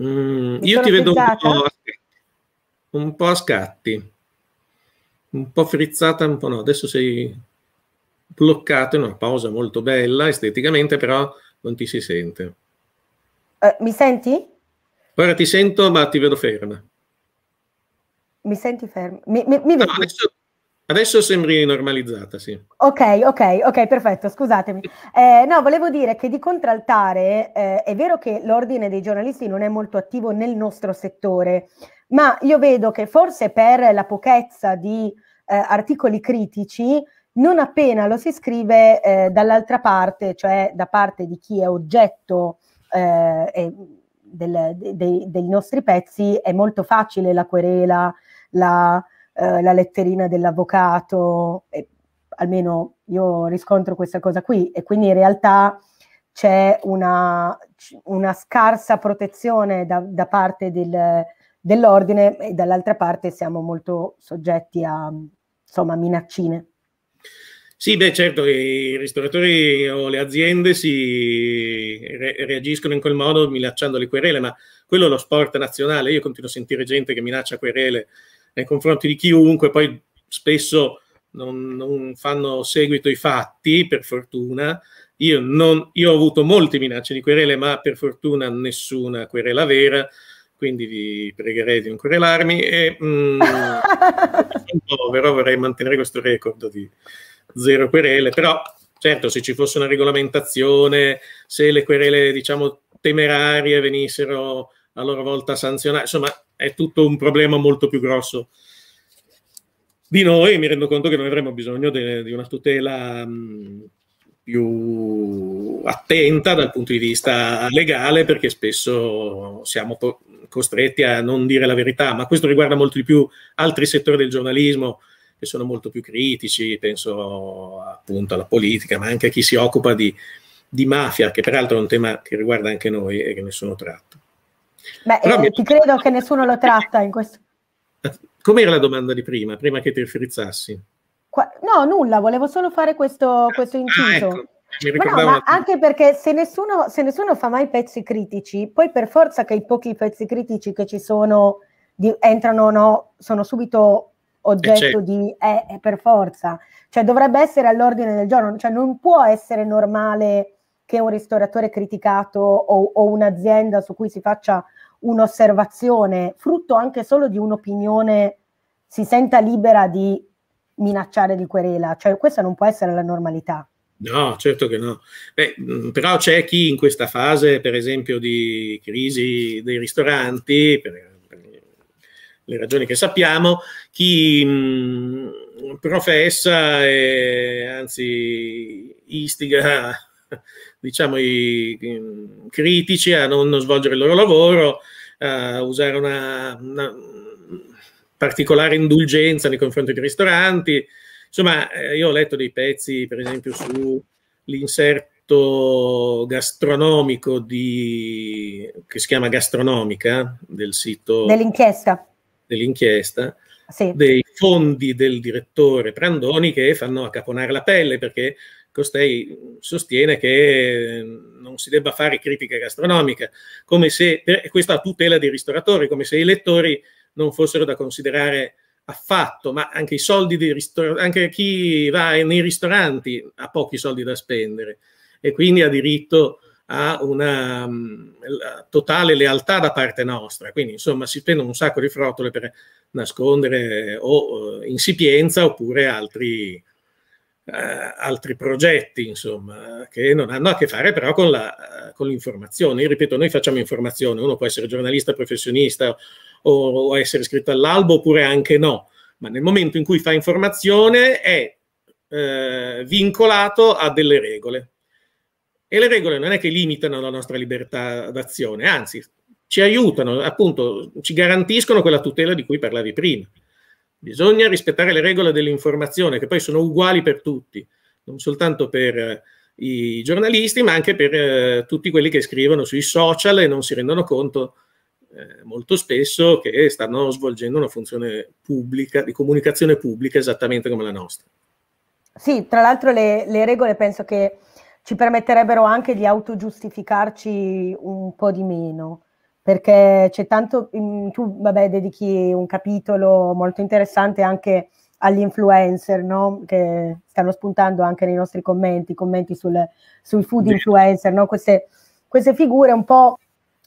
Mm, io ti vedo un po', un po', a scatti, un po' frizzata, un po' no. Adesso sei bloccato in una pausa molto bella esteticamente, però non ti si sente. Eh, mi senti? Ora ti sento, ma ti vedo ferma. Mi senti ferma? Mi, mi, mi no, adesso, adesso, sembri normalizzata, sì. Ok, ok, ok, perfetto, scusatemi. Eh, no, volevo dire che di contraltare eh, è vero che l'ordine dei giornalisti non è molto attivo nel nostro settore, ma io vedo che forse per la pochezza di eh, articoli critici non appena lo si scrive eh, dall'altra parte, cioè da parte di chi è oggetto eh, del, dei, dei, nostri pezzi è molto facile la querela, la, eh, la letterina dell'avvocato, eh, almeno io riscontro questa cosa qui e quindi in realtà c'è una, una scarsa protezione da, da parte del, dell'ordine e dall'altra parte siamo molto soggetti a insomma, minaccine. Sì, beh, certo, i ristoratori o le aziende si re- reagiscono in quel modo minacciando le querele, ma quello è lo sport nazionale. Io continuo a sentire gente che minaccia querele nei confronti di chiunque, poi spesso non, non fanno seguito i fatti, per fortuna. Io, non, io ho avuto molte minacce di querele, ma per fortuna nessuna querela vera quindi vi pregherei di non querelarmi e mm, povero vorrei mantenere questo record di, zero querele, però certo se ci fosse una regolamentazione, se le querele diciamo temerarie venissero a loro volta sanzionate, insomma è tutto un problema molto più grosso di noi, mi rendo conto che noi avremmo bisogno di una tutela mh, mm, più attenta dal punto di vista legale, perché spesso siamo costretti a non dire la verità, ma questo riguarda molto di più altri settori del giornalismo, che sono molto più critici, penso appunto alla politica, ma anche a chi si occupa di, di mafia, che peraltro è un tema che riguarda anche noi e che nessuno tratta. Beh, Però eh, ti credo che nessuno lo tratta in questo. Com'era la domanda di prima, prima che ti frizzassi? Qua... No, nulla, volevo solo fare questo, questo ah, inciso. Ah, ecco. Ma no, ma anche perché se nessuno, se nessuno, fa mai pezzi critici, poi per forza che i pochi pezzi critici che ci sono di, entrano, no, sono subito oggetto di è, eh, è eh, per forza, cioè dovrebbe essere all'ordine del giorno, cioè non può essere normale che un ristoratore criticato o, o un'azienda su cui si faccia un'osservazione, frutto anche solo di un'opinione, si senta libera di minacciare di querela, cioè questa non può essere la normalità. No, certo che no. Beh, mm, però c'è chi in questa fase, per esempio, di crisi dei ristoranti, per le ragioni che sappiamo, chi mh, mm, professa e anzi istiga diciamo, i, i critici a non, svolgere il loro lavoro, a usare una, una particolare indulgenza nei confronti dei ristoranti. Insomma, eh, io ho letto dei pezzi, per esempio, sull'inserto gastronomico di, che si chiama Gastronomica del sito dell'inchiesta dell'inchiesta, sì. dei fondi del direttore Prandoni che fanno accaponare la pelle perché costei sostiene che non si debba fare critica gastronomica, come se, questo a tutela dei ristoratori, come se i lettori non fossero da considerare affatto, ma anche i soldi dei ristoratori, anche chi va nei ristoranti ha pochi soldi da spendere e quindi ha diritto a una um, totale lealtà da parte nostra. Quindi, insomma, si spendono un sacco di frottole per nascondere o uh, insipienza oppure altri, uh, altri progetti, insomma, che non hanno a che fare però con, la, uh, con l'informazione. Io ripeto, noi facciamo informazione, uno può essere giornalista, professionista o, o essere iscritto all'albo oppure anche no, ma nel momento in cui fa informazione è vincolato a delle regole e le regole non è che limitano la nostra libertà d'azione, anzi, ci aiutano, appunto, ci garantiscono quella tutela di cui parlavi prima. Bisogna rispettare le regole dell'informazione, che poi sono uguali per tutti, non soltanto per eh, i giornalisti, ma anche per eh, tutti quelli che scrivono sui social e non si rendono conto eh, molto spesso che stanno svolgendo una funzione pubblica, di comunicazione pubblica esattamente come la nostra. Sì, tra l'altro le, le regole penso che ci permetterebbero anche di autogiustificarci un po' di meno, perché c'è tanto, mm, tu vabbè dedichi un capitolo molto interessante anche agli influencer, no? che stanno spuntando anche nei nostri commenti, commenti sul, sui food influencer, no? queste, queste, figure un po'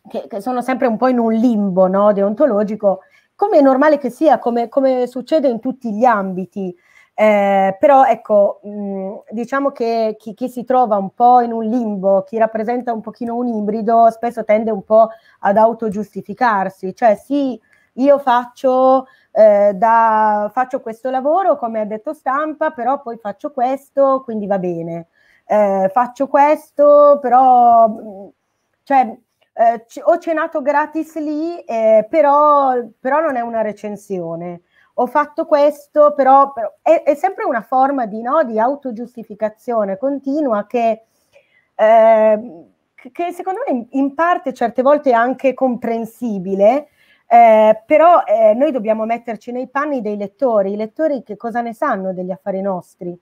che, che, sono sempre un po' in un limbo no? deontologico, come è normale che sia, come, come succede in tutti gli ambiti. Eh, però ecco, mh, mm, diciamo che chi, chi, si trova un po' in un limbo, chi rappresenta un pochino un ibrido, spesso tende un po' ad autogiustificarsi, cioè sì, io faccio, eh, da, faccio questo lavoro come ha detto stampa, però poi faccio questo, quindi va bene. Eh, faccio questo, però mh, mm, cioè, eh, c- ho cenato gratis lì, eh, però, però non è una recensione ho fatto questo, però, però è, è, sempre una forma di, no, di autogiustificazione continua che, eh, che, secondo me in parte certe volte è anche comprensibile, eh, però eh, noi dobbiamo metterci nei panni dei lettori, i lettori che cosa ne sanno degli affari nostri?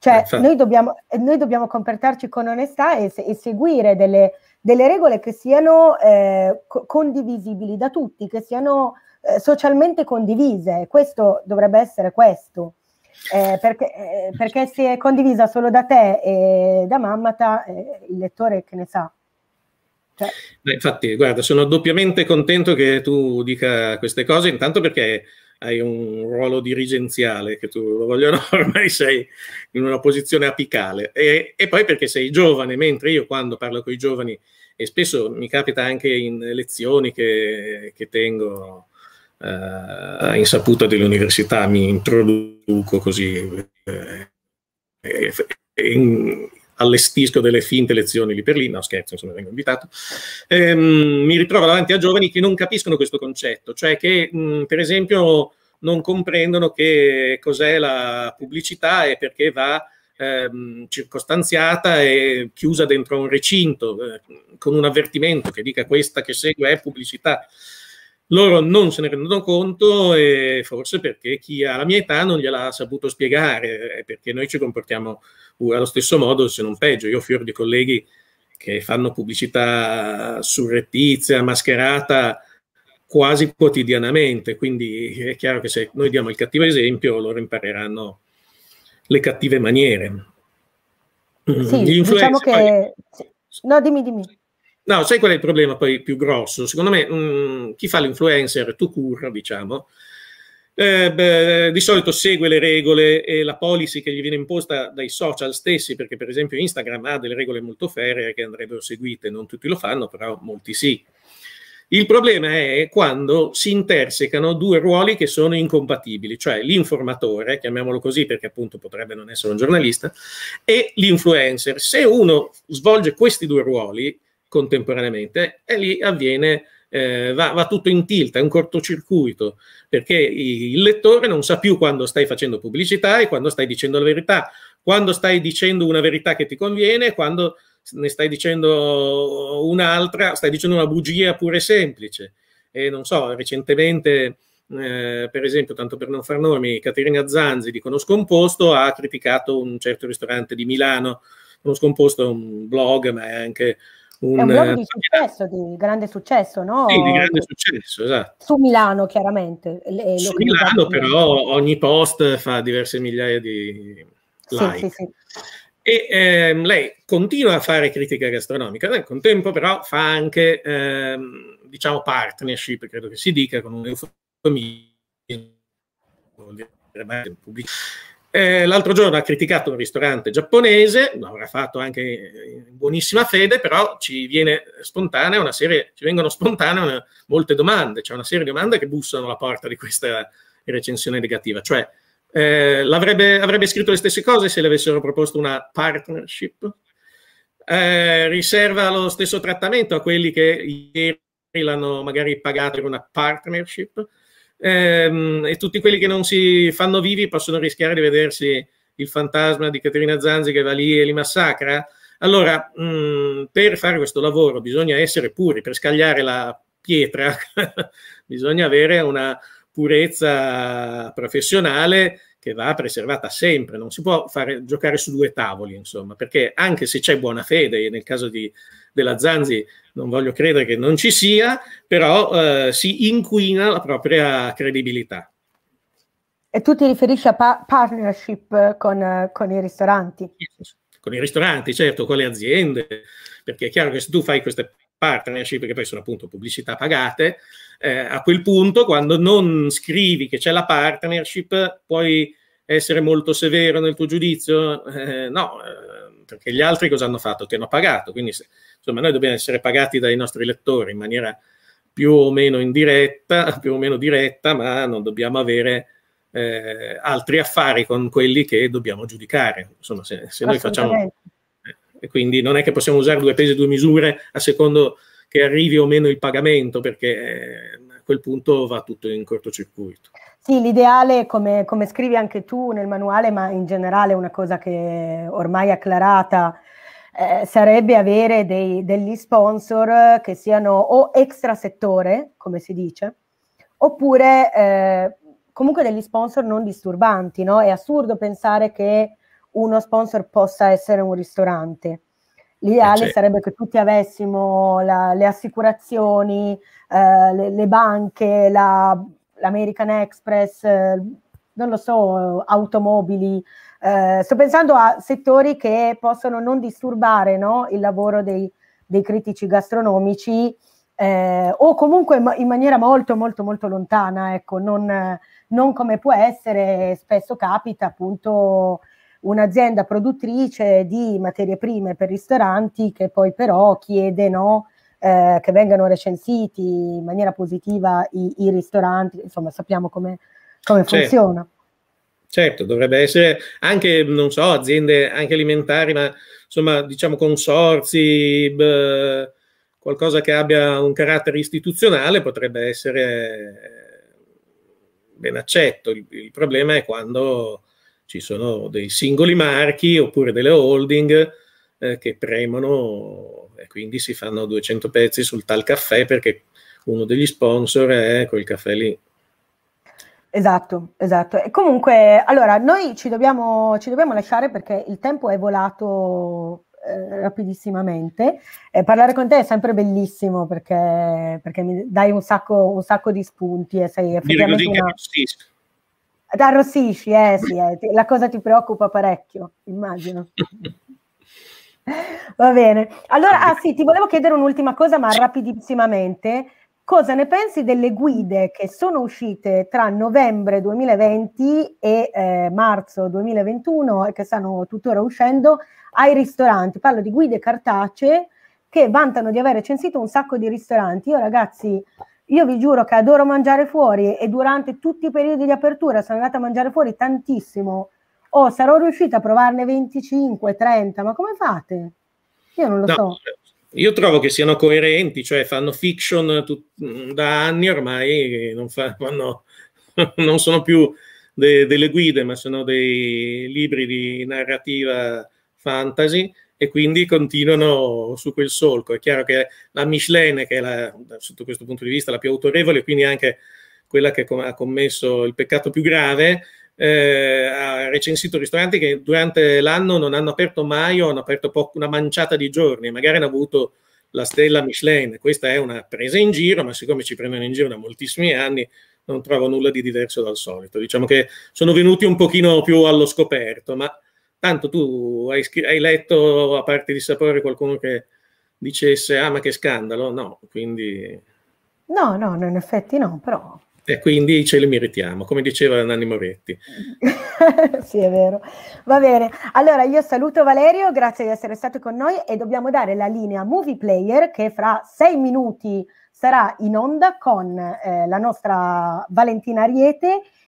Cioè, eh, certo. noi dobbiamo, noi dobbiamo comportarci con onestà e, e seguire delle, delle, regole che siano eh, condivisibili da tutti, che siano eh, socialmente condivise. Questo dovrebbe essere questo. Eh, perché, eh, perché, se è condivisa solo da te e da mammata, eh, il lettore che ne sa. Cioè. Infatti, guarda, sono doppiamente contento che tu dica queste cose, intanto perché hai un ruolo dirigenziale che tu lo vogliono ormai sei in una posizione apicale e, e, poi perché sei giovane mentre io quando parlo con i giovani e spesso mi capita anche in lezioni che, che tengo eh, insaputa dell'università mi introduco così eh, e, eh, allestisco delle finte lezioni lì per lì, no scherzo, insomma vengo invitato, ehm, mi ritrovo davanti a giovani che non capiscono questo concetto, cioè che mh, per esempio non comprendono che cos'è la pubblicità e perché va ehm, circostanziata e chiusa dentro un recinto eh, con un avvertimento che dica questa che segue è pubblicità. Loro non se ne rendono conto e forse perché chi ha la mia età non gliela ha saputo spiegare, eh, perché noi ci comportiamo uh, allo stesso modo, se non peggio. Io ho fior di colleghi che fanno pubblicità surrettizia, mascherata quasi quotidianamente, quindi è chiaro che se noi diamo il cattivo esempio loro impareranno le cattive maniere. Sì, Gli Diciamo che... No, dimmi, dimmi. No, sai qual è il problema poi più grosso? Secondo me mh, mm, chi fa l'influencer, tu cur, diciamo, eh, beh, di solito segue le regole e la policy che gli viene imposta dai social stessi, perché per esempio Instagram ha delle regole molto ferree che andrebbero seguite, non tutti lo fanno, però molti sì. Il problema è quando si intersecano due ruoli che sono incompatibili, cioè l'informatore, chiamiamolo così perché appunto potrebbe non essere un giornalista, e l'influencer. Se uno svolge questi due ruoli, contemporaneamente e lì avviene, eh, va, va, tutto in tilt, è un cortocircuito, perché il lettore non sa più quando stai facendo pubblicità e quando stai dicendo la verità, quando stai dicendo una verità che ti conviene e quando ne stai dicendo un'altra, stai dicendo una bugia pure semplice. E non so, recentemente... Eh, per esempio, tanto per non far nomi, Caterina Zanzi di Conosco un Posto ha criticato un certo ristorante di Milano. Conosco un Posto è un blog, ma è anche un, è un blog di eh, successo, di grande successo, no? Sì, di grande successo, esatto. Su Milano, chiaramente. Le, Su Milano, però, ogni post fa diverse migliaia di like. Sì, sì, sì. E ehm, lei continua a fare critica gastronomica, nel contempo però fa anche, ehm, diciamo, partnership, credo che si dica, con un eufemismo, pubblico eh, l'altro giorno ha criticato un ristorante giapponese, lo avrà fatto anche in buonissima fede, però ci, viene spontanea una serie, ci vengono spontanee una, molte domande, c'è una serie di domande che bussano alla porta di questa recensione negativa, cioè eh, avrebbe scritto le stesse cose se le avessero proposto una partnership, eh, riserva lo stesso trattamento a quelli che ieri l'hanno magari pagato per una partnership, ehm, e tutti quelli che non si fanno vivi possono rischiare di vedersi il fantasma di Caterina Zanzi che va lì e li massacra. Allora, mh, mm, per fare questo lavoro bisogna essere puri, per scagliare la pietra bisogna avere una purezza professionale che va preservata sempre, non si può fare, giocare su due tavoli, insomma, perché anche se c'è buona fede, nel caso di, della Zanzi non voglio credere che non ci sia, però eh, si inquina la propria credibilità. E tu ti riferisci a pa- partnership con, con i ristoranti? Con i ristoranti, certo, con le aziende, perché è chiaro che se tu fai queste partnership, che poi sono appunto pubblicità pagate, eh, a quel punto, quando non scrivi che c'è la partnership, puoi essere molto severo nel tuo giudizio? Eh, no, eh, perché gli altri cosa hanno fatto? Ti hanno pagato, quindi se, insomma noi dobbiamo essere pagati dai nostri lettori in maniera più o meno indiretta, più o meno diretta, ma non dobbiamo avere eh, altri affari con quelli che dobbiamo giudicare. Insomma, se, se noi facciamo... Eh, quindi non è che possiamo usare due pesi e due misure a secondo che arrivi o meno il pagamento, perché eh, a quel punto va tutto in cortocircuito. Sì, l'ideale, come, come, scrivi anche tu nel manuale, ma in generale è una cosa che ormai è acclarata, eh, sarebbe avere dei, degli sponsor eh, che siano o extra settore, come si dice, oppure eh, comunque degli sponsor non disturbanti. No? È assurdo pensare che uno sponsor possa essere un ristorante. L'ideale cioè. sarebbe che tutti avessimo la, le assicurazioni, eh, le, le, banche, la, l'American Express, eh, non lo so, automobili. Eh, sto pensando a settori che possono non disturbare no, il lavoro dei, dei critici gastronomici eh, o comunque in maniera molto molto molto lontana, ecco, non, non come può essere, spesso capita appunto un'azienda produttrice di materie prime per ristoranti che poi però chiede no, eh, che vengano recensiti in maniera positiva i, i ristoranti, insomma sappiamo come, come certo. funziona. Certo, dovrebbe essere anche, non so, aziende anche alimentari, ma insomma, diciamo consorzi, beh, qualcosa che abbia un carattere istituzionale potrebbe essere eh, ben accetto. Il, il problema è quando ci sono dei singoli marchi oppure delle holding eh, che premono e quindi si fanno 200 pezzi sul tal caffè perché uno degli sponsor è quel caffè lì. Esatto, esatto. E comunque, allora, noi ci dobbiamo, ci dobbiamo lasciare perché il tempo è volato eh, rapidissimamente. Eh, parlare con te è sempre bellissimo perché, perché mi dai un sacco, un sacco, di spunti e sei effettivamente... Io una... Da arrossisci, eh, sì, eh, la cosa ti preoccupa parecchio, immagino. Va bene. Allora, ah sì, ti volevo chiedere un'ultima cosa, ma rapidissimamente. Cosa ne pensi delle guide che sono uscite tra novembre 2020 e eh, marzo 2021 e che stanno tuttora uscendo ai ristoranti? Parlo di guide cartacee che vantano di aver censito un sacco di ristoranti. Io ragazzi, io vi giuro che adoro mangiare fuori e durante tutti i periodi di apertura sono andata a mangiare fuori tantissimo oh, sarò riuscita a provarne 25, 30, ma come fate? Io non lo no, so. Io trovo che siano coerenti, cioè fanno fiction tut- da anni ormai, non, fa- fanno, non sono più de- delle guide, ma sono dei libri di narrativa fantasy e quindi continuano su quel solco. È chiaro che la Michelin, che è la, sotto questo punto di vista la più autorevole, quindi anche quella che ha commesso il peccato più grave, eh, ha recensito ristoranti che durante l'anno non hanno aperto mai o hanno aperto poco, una manciata di giorni, magari hanno avuto la stella Michelin. Questa è una presa in giro, ma siccome ci prendono in giro da moltissimi anni, non trovo nulla di diverso dal solito. Diciamo che sono venuti un pochino più allo scoperto, ma tanto tu hai, hai letto, a parte di sapore, qualcuno che dicesse, ah ma che scandalo, no, quindi... No, no, in effetti no, però e quindi ce le meritiamo, come diceva Nanni Moretti. sì, è vero. Va bene. Allora, io saluto Valerio, grazie di essere stato con noi e dobbiamo dare la linea Movie Player che fra sei minuti sarà in onda con eh, la nostra Valentina Ariete